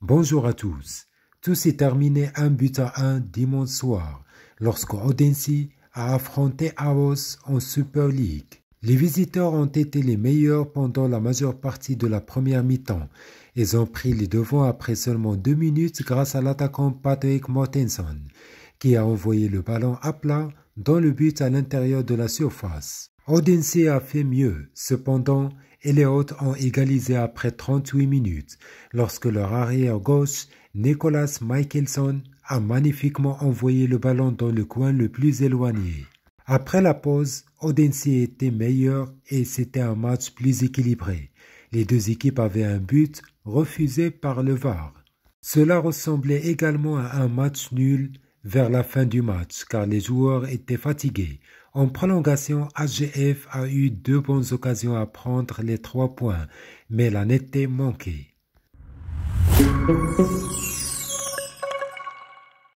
Bonjour à tous. Tout s'est terminé un but à un dimanche soir lorsque Odense a affronté Aos en Super League. Les visiteurs ont été les meilleurs pendant la majeure partie de la première mi-temps. Ils ont pris les devants après seulement deux minutes grâce à l'attaquant Patrick Mortensen, qui a envoyé le ballon à plat dans le but à l'intérieur de la surface. Odense a fait mieux. Cependant, et les Hôtes ont égalisé après 38 minutes lorsque leur arrière gauche, Nicolas Michelson, a magnifiquement envoyé le ballon dans le coin le plus éloigné. Après la pause, Odense était meilleur et c'était un match plus équilibré. Les deux équipes avaient un but refusé par le VAR. Cela ressemblait également à un match nul vers la fin du match car les joueurs étaient fatigués. En prolongation, HGF a eu deux bonnes occasions à prendre les trois points, mais la netteté manquait.